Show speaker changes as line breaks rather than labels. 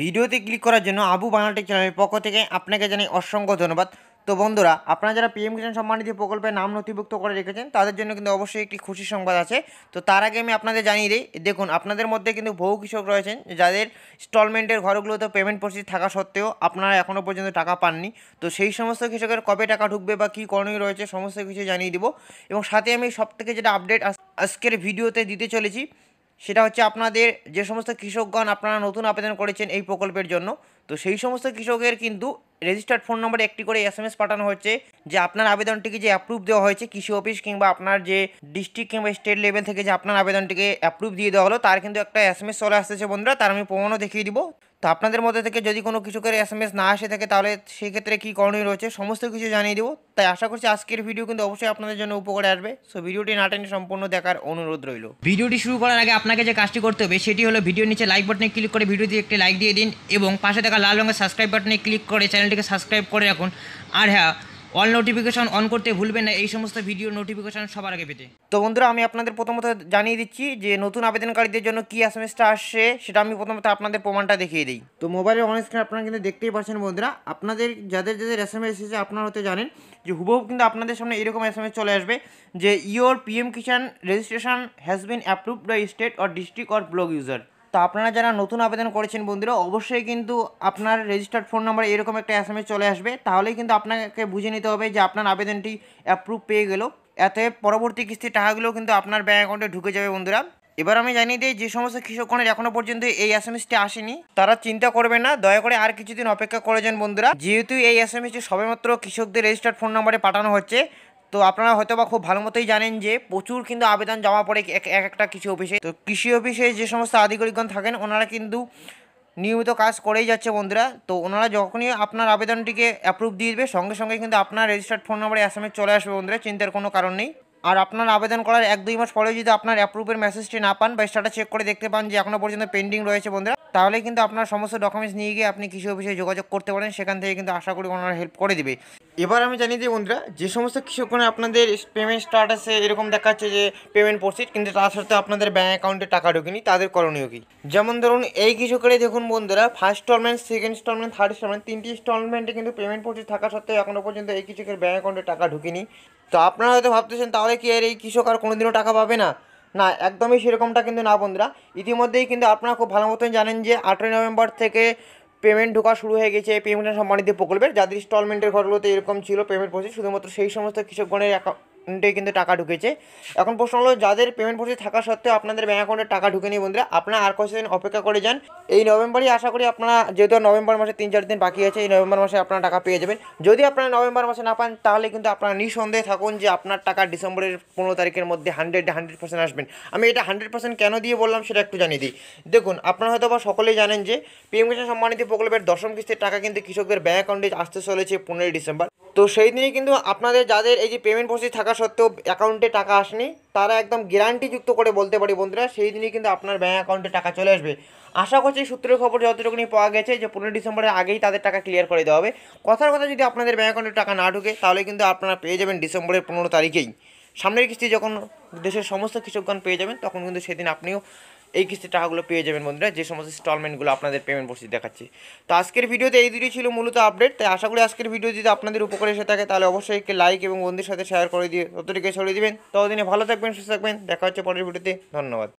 ভিডিওতে ক্লিক করার জন্য আবু বাংলাটেক চ্যানেলের পক্ষ থেকে আপনাকে জানাই অসংখ্য ধন্যবাদ তো বন্ধুরা আপনারা যারা পিএম কিষাণ সম্মানিধি প্রকল্পে নাম নথিভুক্ত করে রেখেছেন তাদের জন্য কিন্তু অবশ্যই একটি খুশি সংবাদ আছে তো তার আগে আমি আপনাদের জানিয়ে দিই দেখুন আপনাদের মধ্যে কিন্তু বহু কৃষক রয়েছেন যাদের ইনস্টলমেন্টের ঘরগুলোতে পেমেন্ট পরিস্থিতি থাকা সত্ত্বেও আপনারা এখনও পর্যন্ত টাকা পাননি তো সেই সমস্ত কৃষকের কবে টাকা ঢুকবে বা কী করণীয় রয়েছে সমস্ত কিছু জানিয়ে দিব এবং সাথে আমি সবথেকে যেটা আপডেট আজকের ভিডিওতে দিতে চলেছি সেটা হচ্ছে আপনাদের যে সমস্ত কৃষকগণ আপনারা নতুন আবেদন করেছেন এই প্রকল্পের জন্য তো সেই সমস্ত কৃষকের কিন্তু রেজিস্টার্ড ফোন নম্বরে একটি করে এস এম এস পাঠানো হচ্ছে যে আপনার আবেদনটিকে যে অ্যাপ্রুভ দেওয়া হয়েছে কৃষি অফিস কিংবা আপনার যে ডিস্ট্রিক্ট কিংবা স্টেট লেভেল থেকে যে আপনার আবেদনটিকে অ্যাপ্রুভ দিয়ে দেওয়া হলো তার কিন্তু একটা এস এম এস চলে আসতেছে বন্ধুরা তার আমি প্রমাণও দেখিয়ে দিব তো আপনাদের মধ্যে থেকে যদি কোনো কিছু করে এস না আসে থাকে তাহলে সেক্ষেত্রে কী করণীয় রয়েছে সমস্ত কিছু জানিয়ে দেবো তাই আশা করছি আজকের ভিডিও কিন্তু অবশ্যই আপনাদের জন্য উপকারে আসবে সো ভিডিওটি না টেনে সম্পূর্ণ দেখার অনুরোধ রইল ভিডিওটি শুরু করার আগে আপনাকে যে কাজটি করতে হবে সেটি হলো ভিডিও নিচে লাইক বাটনে ক্লিক করে দিয়ে একটি লাইক দিয়ে দিন এবং পাশে থাকা লাল রঙের সাবস্ক্রাইব বাটনে ক্লিক করে চ্যানেলটিকে সাবস্ক্রাইব করে রাখুন আর হ্যাঁ অল নোটিফিকেশন অন করতে ভুলবেন না এই সমস্ত ভিডিও নোটিফিকেশন সবার আগে পেতে তো বন্ধুরা আমি আপনাদের প্রথমত জানিয়ে দিচ্ছি যে নতুন আবেদনকারীদের জন্য কী এসএমএসটা আসছে সেটা আমি প্রথমত আপনাদের প্রমাণটা দেখিয়ে দিই তো মোবাইলের অন স্ক্রিন আপনারা কিন্তু দেখতেই পাচ্ছেন বন্ধুরা আপনাদের যাদের যাদের এস এসেছে আপনারা হতে জানেন যে হুবহু কিন্তু আপনাদের সামনে এরকম এস চলে আসবে যে your PM Kisan registration has been approved by state or district or block user তো আপনারা যারা নতুন আবেদন করেছেন বন্ধুরা অবশ্যই কিন্তু আপনার রেজিস্টার্ড ফোন নাম্বার এরকম একটা এস চলে আসবে তাহলেই কিন্তু আপনাকে বুঝে নিতে হবে যে আপনার আবেদনটি অ্যাপ্রুভ পেয়ে গেল এতে পরবর্তী কিস্তির টাকাগুলো কিন্তু আপনার ব্যাঙ্ক অ্যাকাউন্টে ঢুকে যাবে বন্ধুরা এবার আমি জানিয়ে দিই যে সমস্ত কৃষকগণের এখনো পর্যন্ত এই এসএমএসটি আসেনি তারা চিন্তা করবে না দয়া করে আর কিছুদিন অপেক্ষা করে যান বন্ধুরা যেহেতু এই এসটি সবেমাত্র কৃষকদের রেজিস্টার্ড ফোন নাম্বারে পাঠানো হচ্ছে তো আপনারা হয়তো বা খুব ভালো মতোই জানেন যে প্রচুর কিন্তু আবেদন জমা পড়ে এক একটা কৃষি অফিসে তো কৃষি অফিসে যে সমস্ত আধিকারিকগণ থাকেন ওনারা কিন্তু নিয়মিত কাজ করেই যাচ্ছে বন্ধুরা তো ওনারা যখনই আপনার আবেদনটিকে অ্যাপ্রুভ দিয়ে দেবে সঙ্গে সঙ্গে কিন্তু আপনার রেজিস্টার্ড ফোন নম্বরে এস চলে আসবে বন্ধুরা চিন্তার কোনো কারণ নেই আর আপনার আবেদন করার এক দুই মাস পরে যদি আপনার অ্যাপ্রুভের মেসেজটি না পান বা স্টাটা চেক করে দেখতে পান যে এখনও পর্যন্ত পেন্ডিং রয়েছে বন্ধুরা তাহলে কিন্তু আপনার সমস্ত ডকুমেন্টস নিয়ে গিয়ে আপনি কৃষি অফিসে যোগাযোগ করতে পারেন সেখান থেকে কিন্তু আশা করি ওনারা হেল্প করে দেবে এবার আমি জানিয়ে দিই বন্ধুরা যে সমস্ত কৃষকগণ আপনাদের পেমেন্ট স্টার্ট আছে এরকম দেখাচ্ছে যে পেমেন্ট পড়ছে কিন্তু তার সাথে আপনাদের ব্যাঙ্ক অ্যাকাউন্টে টাকা ঢোকেনি তাদের করণীয় কী যেমন ধরুন এই কৃষকেরই দেখুন বন্ধুরা first instalment second instalment third instalment তিনটি ইনস্টলমেন্টে কিন্তু পেমেন্ট পড়ছে থাকা সত্ত্বেও এখনও পর্যন্ত এই কৃষকের ব্যাঙ্ক অ্যাকাউন্টে টাকা ঢুকিনি তো আপনারা হয়তো ভাবতেছেন তাহলে কি আর এই কৃষক আর কোনোদিনও টাকা পাবে না না একদমই সেরকমটা কিন্তু না বন্ধুরা ইতিমধ্যেই কিন্তু আপনারা খুব ভালো মতন জানেন যে আঠেরোই নভেম্বর থেকে পেমেন্ট ঢোকা শুরু হয়ে গেছে পেমেন্টের সম্মানিত প্রকল্পের যাদের ইনস্টলমেন্টের ঘরগুলোতে এরকম ছিল পেমেন্ট পৌঁছে শুধুমাত্র সেই সমস্ত কৃষকগণের অ্যাকাউন্ট কিন্তু টাকা ঢুকেছে এখন প্রশ্ন হলো যাদের পেমেন্ট পরিস্থিতি থাকা সত্ত্বেও আপনাদের ব্যাঙ্ক অ্যাকাউন্টে টাকা ঢুকেনি বন্ধুরা আপনারা আর কয়েকদিন অপেক্ষা করে যান এই নভেম্বরই আশা করি আপনারা যেহেতু নভেম্বর মাসে তিন চার দিন বাকি আছে এই নভেম্বর মাসে আপনারা টাকা পেয়ে যাবেন যদি আপনারা নভেম্বর মাসে না পান তাহলে কিন্তু আপনারা নিঃসন্দেহে থাকুন যে আপনার টাকা ডিসেম্বরের পনেরো তারিখের মধ্যে হান্ড্রেড হান্ড্রেড পার্সেন্ট আসবেন আমি এটা হান্ড্রেড পার্সেন্ট কেন দিয়ে বললাম সেটা একটু জানিয়ে দিই দেখুন আপনারা হয়তো বা সকলেই জানেন যে পিএম কিষাণ সম্মানিত প্রকল্পের দশম কিস্তির টাকা কিন্তু কৃষকদের ব্যাঙ্ক অ্যাকাউন্টে আসতে চলেছে পনেরোই ডিসেম্বর তো সেই দিনই কিন্তু আপনাদের যাদের এই যে পেমেন্ট প্রসেস থাকা সত্ত্বেও অ্যাকাউন্টে টাকা আসেনি তারা একদম গ্যারান্টিযুক্ত করে বলতে পারি বন্ধুরা সেই দিনই কিন্তু আপনার ব্যাঙ্ক অ্যাকাউন্টে টাকা চলে আসবে আশা করছি সূত্রের খবর যতটুকুনি পাওয়া গেছে যে পনেরো ডিসেম্বরের আগেই তাদের টাকা ক্লিয়ার করে দেওয়া হবে কথার কথা যদি আপনাদের ব্যাঙ্ক অ্যাকাউন্টে টাকা না ঢুকে তাহলে কিন্তু আপনারা পেয়ে যাবেন ডিসেম্বরের পনেরো তারিখেই সামনের কিস্তি যখন দেশের সমস্ত কৃষকগণ পেয়ে যাবেন তখন কিন্তু সেদিন আপনিও এই কিস্তির টাকাগুলো পেয়ে যাবেন বন্ধুরা যে সমস্ত ইনস্টলমেন্টগুলো আপনাদের পেমেন্ট পরিস্থিতি দেখাচ্ছি তো আজকের ভিডিওতে এই দুটি ছিল মূলত আপডেট তাই আশা করি আজকের ভিডিও যদি আপনাদের উপকার এসে থাকে তাহলে অবশ্যই একটি লাইক এবং বন্ধুর সাথে শেয়ার করে দিয়ে ততটিকে ছড়িয়ে দেবেন ততদিনে ভালো থাকবেন সুস্থ থাকবেন দেখা হচ্ছে পরের ভিডিওতে ধন্যবাদ